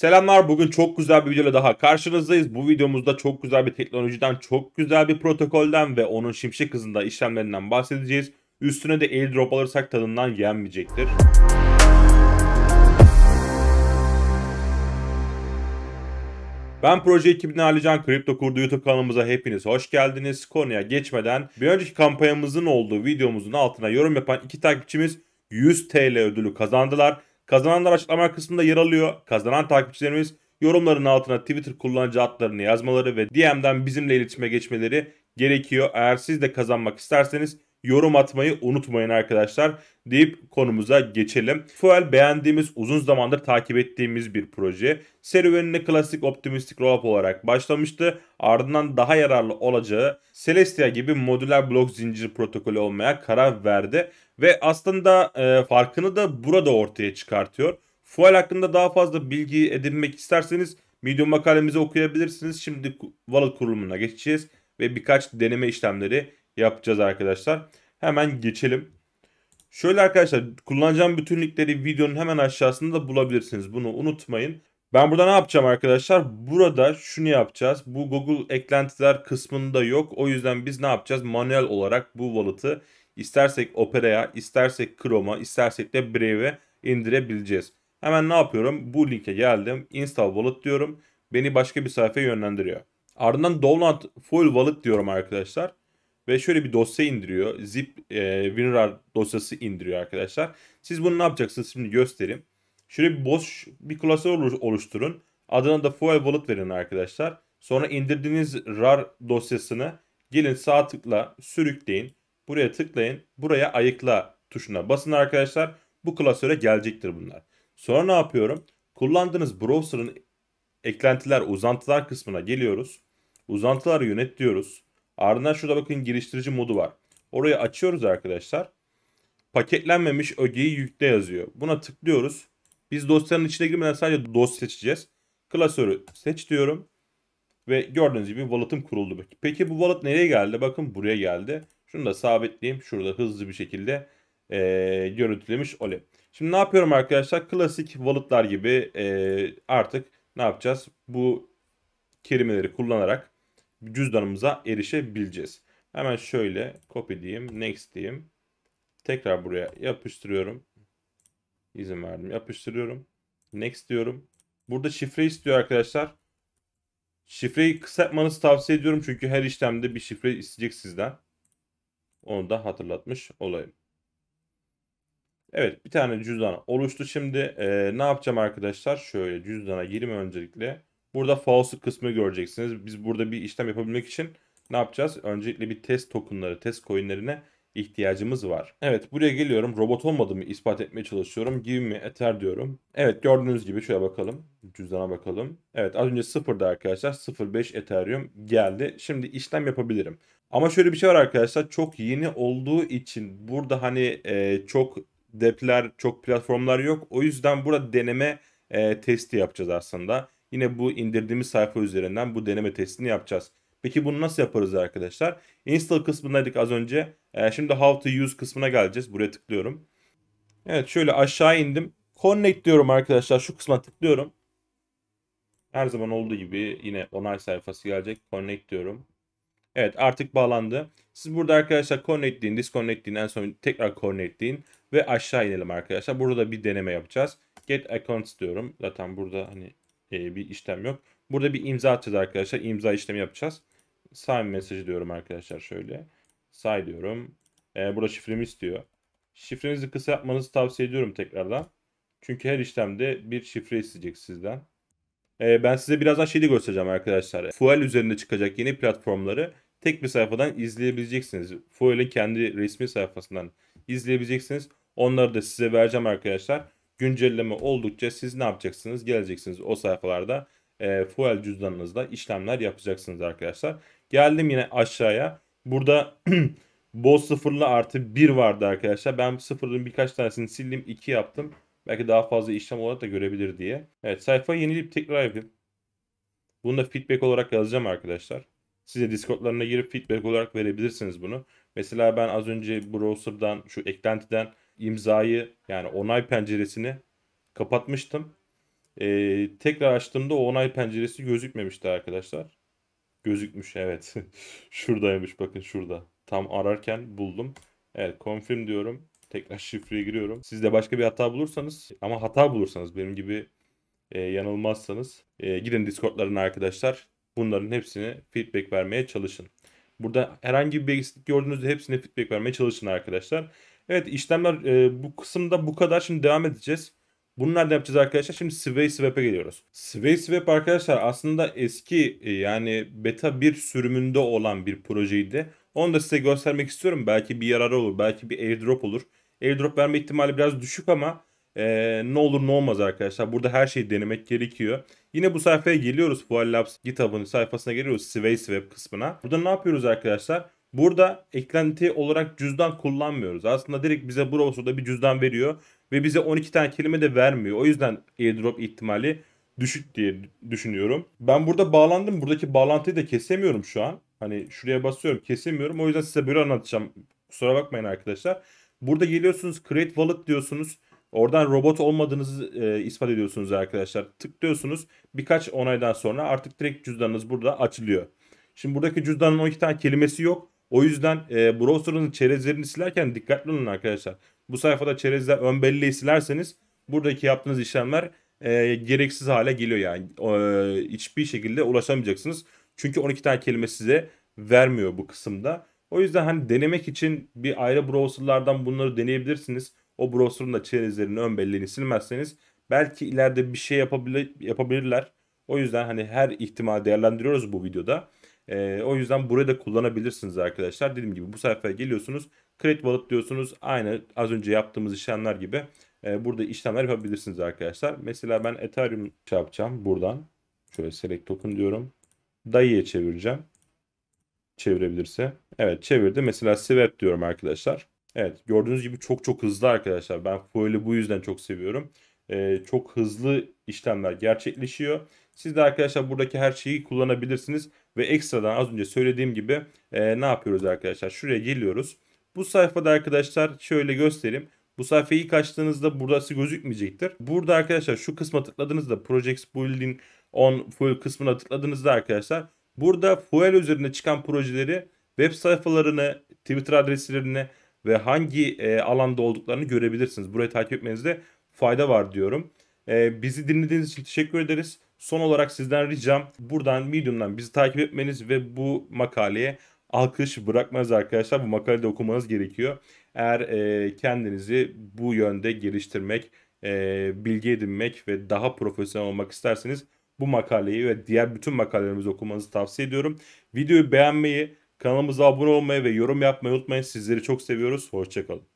Selamlar bugün çok güzel bir videoyla daha karşınızdayız. Bu videomuzda çok güzel bir teknolojiden, çok güzel bir protokolden ve onun şimşek hızında işlemlerinden bahsedeceğiz. Üstüne de airdrop alırsak tadından yenmeyecektir. Ben proje ekibini Alican Kripto Kurdu YouTube kanalımıza hepiniz hoş geldiniz. Konuya geçmeden bir önceki kampanyamızın olduğu videomuzun altına yorum yapan iki takipçimiz 100 TL ödülü kazandılar. Kazananlar açıklama kısmında yer alıyor. Kazanan takipçilerimiz yorumların altına Twitter kullanıcı adlarını yazmaları ve DM'den bizimle iletişime geçmeleri gerekiyor. Eğer siz de kazanmak isterseniz yorum atmayı unutmayın arkadaşlar deyip konumuza geçelim. Fuel beğendiğimiz uzun zamandır takip ettiğimiz bir proje. Serüvenine klasik optimistik roll-up olarak başlamıştı. Ardından daha yararlı olacağı Celestia gibi modüler blok zincir protokolü olmaya karar verdi. Ve aslında e, farkını da burada ortaya çıkartıyor. Fuel hakkında daha fazla bilgi edinmek isterseniz Medium makalemizi okuyabilirsiniz. Şimdi wallet kurulumuna geçeceğiz ve birkaç deneme işlemleri yapacağız arkadaşlar. Hemen geçelim. Şöyle arkadaşlar kullanacağım bütün videonun hemen aşağısında da bulabilirsiniz. Bunu unutmayın. Ben burada ne yapacağım arkadaşlar? Burada şunu yapacağız. Bu Google eklentiler kısmında yok. O yüzden biz ne yapacağız? Manuel olarak bu wallet'ı İstersek Opera'ya, istersek Chrome'a, istersek de Brave'e indirebileceğiz. Hemen ne yapıyorum? Bu linke geldim. Install Wallet diyorum. Beni başka bir sayfaya yönlendiriyor. Ardından download full wallet diyorum arkadaşlar. Ve şöyle bir dosya indiriyor. Zip e, WinRAR dosyası indiriyor arkadaşlar. Siz bunu ne yapacaksınız şimdi göstereyim. Şöyle bir boş bir klasör oluşturun. Adına da full wallet verin arkadaşlar. Sonra indirdiğiniz RAR dosyasını gelin sağ tıkla sürükleyin. Buraya tıklayın. Buraya ayıkla tuşuna basın arkadaşlar. Bu klasöre gelecektir bunlar. Sonra ne yapıyorum? Kullandığınız browser'ın eklentiler, uzantılar kısmına geliyoruz. Uzantıları yönet diyoruz. Ardından şurada bakın geliştirici modu var. Orayı açıyoruz arkadaşlar. Paketlenmemiş ögeyi yükle yazıyor. Buna tıklıyoruz. Biz dosyanın içine girmeden sadece dosya seçeceğiz. Klasörü seç diyorum. Ve gördüğünüz gibi wallet'ım kuruldu. Peki bu wallet nereye geldi? Bakın buraya geldi. Şunu da sabitleyeyim. Şurada hızlı bir şekilde e, görüntülemiş olayım. Şimdi ne yapıyorum arkadaşlar? Klasik wallet'lar gibi e, artık ne yapacağız? Bu kelimeleri kullanarak cüzdanımıza erişebileceğiz. Hemen şöyle copy diyeyim. Next diyeyim. Tekrar buraya yapıştırıyorum. İzin verdim. Yapıştırıyorum. Next diyorum. Burada şifre istiyor arkadaşlar. Şifreyi kısaltmanızı tavsiye ediyorum çünkü her işlemde bir şifre isteyecek sizden. Onu da hatırlatmış olayım. Evet bir tane cüzdan oluştu. Şimdi e, ne yapacağım arkadaşlar? Şöyle cüzdana girme öncelikle. Burada false kısmı göreceksiniz. Biz burada bir işlem yapabilmek için ne yapacağız? Öncelikle bir test tokenları, test coinlerine ihtiyacımız var. Evet buraya geliyorum. Robot olmadığımı ispat etmeye çalışıyorum. Give me ether diyorum. Evet gördüğünüz gibi şöyle bakalım. Cüzdana bakalım. Evet az önce 0'da arkadaşlar 0.5 ethereum geldi. Şimdi işlem yapabilirim. Ama şöyle bir şey var arkadaşlar. Çok yeni olduğu için burada hani e, çok depler, çok platformlar yok. O yüzden burada deneme e, testi yapacağız aslında. Yine bu indirdiğimiz sayfa üzerinden bu deneme testini yapacağız. Peki bunu nasıl yaparız arkadaşlar? Install kısmındaydık az önce. Ee, şimdi how to use kısmına geleceğiz. Buraya tıklıyorum. Evet şöyle aşağı indim. Connect diyorum arkadaşlar. Şu kısma tıklıyorum. Her zaman olduğu gibi yine onay sayfası gelecek. Connect diyorum. Evet artık bağlandı. Siz burada arkadaşlar connect deyin, disconnect deyin, en son tekrar connect deyin ve aşağı inelim arkadaşlar. Burada da bir deneme yapacağız. Get accounts diyorum. Zaten burada hani e, bir işlem yok. Burada bir imza atacağız arkadaşlar. İmza işlemi yapacağız sign mesajı diyorum arkadaşlar şöyle. Say diyorum. E, burada şifremi istiyor. Şifrenizi kısa yapmanızı tavsiye ediyorum tekrardan. Çünkü her işlemde bir şifre isteyecek sizden. E, ben size birazdan şeyi de göstereceğim arkadaşlar. Fuel üzerinde çıkacak yeni platformları tek bir sayfadan izleyebileceksiniz. Fuel'in kendi resmi sayfasından izleyebileceksiniz. Onları da size vereceğim arkadaşlar. Güncelleme oldukça siz ne yapacaksınız? Geleceksiniz o sayfalarda e, Fuel cüzdanınızda işlemler yapacaksınız arkadaşlar. Geldim yine aşağıya. Burada boz sıfırlı artı bir vardı arkadaşlar. Ben sıfırların birkaç tanesini sildim iki yaptım. Belki daha fazla işlem olarak da görebilir diye. Evet sayfa yenileyip tekrar yapayım. Bunu da feedback olarak yazacağım arkadaşlar. Size Discord'larına girip feedback olarak verebilirsiniz bunu. Mesela ben az önce browser'dan şu eklentiden imzayı yani onay penceresini kapatmıştım. Ee, tekrar açtığımda o onay penceresi gözükmemişti arkadaşlar. Gözükmüş evet. Şuradaymış bakın şurada. Tam ararken buldum. Evet confirm diyorum. Tekrar şifreye giriyorum. Siz de başka bir hata bulursanız ama hata bulursanız benim gibi e, yanılmazsanız e, gidin Discord'larına arkadaşlar. Bunların hepsini feedback vermeye çalışın. Burada herhangi bir eksiklik gördüğünüzde hepsine feedback vermeye çalışın arkadaşlar. Evet işlemler e, bu kısımda bu kadar. Şimdi devam edeceğiz. Bunu ne yapacağız arkadaşlar? Şimdi Sway Swap'e geliyoruz. Sway Swap arkadaşlar aslında eski e, yani beta 1 sürümünde olan bir projeydi. Onu da size göstermek istiyorum. Belki bir yararı olur. Belki bir airdrop olur. Airdrop verme ihtimali biraz düşük ama ee, ne olur ne olmaz arkadaşlar. Burada her şeyi denemek gerekiyor. Yine bu sayfaya geliyoruz. Fuel Labs GitHub'ın sayfasına geliyoruz. Sway Swap kısmına. Burada ne yapıyoruz arkadaşlar? Burada eklenti olarak cüzdan kullanmıyoruz. Aslında direkt bize browser'da bir cüzdan veriyor ve bize 12 tane kelime de vermiyor. O yüzden airdrop ihtimali düşük diye düşünüyorum. Ben burada bağlandım. Buradaki bağlantıyı da kesemiyorum şu an. Hani şuraya basıyorum kesemiyorum. O yüzden size böyle anlatacağım. Kusura bakmayın arkadaşlar. Burada geliyorsunuz create wallet diyorsunuz. Oradan robot olmadığınızı e, ispat ediyorsunuz arkadaşlar. Tıklıyorsunuz. Birkaç onaydan sonra artık direkt cüzdanınız burada açılıyor. Şimdi buradaki cüzdanın 12 tane kelimesi yok. O yüzden e, browser'ın çerezlerini silerken dikkatli olun arkadaşlar. Bu sayfada çerezler ön belleği silerseniz buradaki yaptığınız işlemler e, gereksiz hale geliyor yani. E, hiçbir şekilde ulaşamayacaksınız. Çünkü 12 tane kelime size vermiyor bu kısımda. O yüzden hani denemek için bir ayrı browserlardan bunları deneyebilirsiniz. O browser'ın da çerezlerinin ön belleğini silmezseniz belki ileride bir şey yapabilir, yapabilirler. O yüzden hani her ihtimal değerlendiriyoruz bu videoda. E, o yüzden burayı da kullanabilirsiniz arkadaşlar. Dediğim gibi bu sayfaya geliyorsunuz. Create Wallet diyorsunuz. Aynı az önce yaptığımız işlemler gibi e, burada işlemler yapabilirsiniz arkadaşlar. Mesela ben Ethereum şey yapacağım buradan. Şöyle Select Token diyorum. DAI'ye çevireceğim. Çevirebilirse. Evet çevirdi. Mesela Swap diyorum arkadaşlar. Evet gördüğünüz gibi çok çok hızlı arkadaşlar. Ben Foil'i bu yüzden çok seviyorum. Ee, çok hızlı işlemler gerçekleşiyor. Siz de arkadaşlar buradaki her şeyi kullanabilirsiniz. Ve ekstradan az önce söylediğim gibi e, ne yapıyoruz arkadaşlar? Şuraya geliyoruz. Bu sayfada arkadaşlar şöyle göstereyim. Bu sayfayı ilk açtığınızda burası gözükmeyecektir. Burada arkadaşlar şu kısma tıkladığınızda Projects Building on Fuel kısmına tıkladığınızda arkadaşlar burada fuel üzerine çıkan projeleri web sayfalarını, Twitter adreslerini ve hangi e, alanda olduklarını görebilirsiniz. Burayı takip etmenizde fayda var diyorum. E, bizi dinlediğiniz için teşekkür ederiz. Son olarak sizden ricam buradan Medium'dan bizi takip etmeniz ve bu makaleye alkış bırakmanız arkadaşlar. Bu makalede okumanız gerekiyor. Eğer e, kendinizi bu yönde geliştirmek, e, bilgi edinmek ve daha profesyonel olmak isterseniz bu makaleyi ve diğer bütün makalelerimizi okumanızı tavsiye ediyorum. Videoyu beğenmeyi, kanalımıza abone olmayı ve yorum yapmayı unutmayın. Sizleri çok seviyoruz. Hoşçakalın.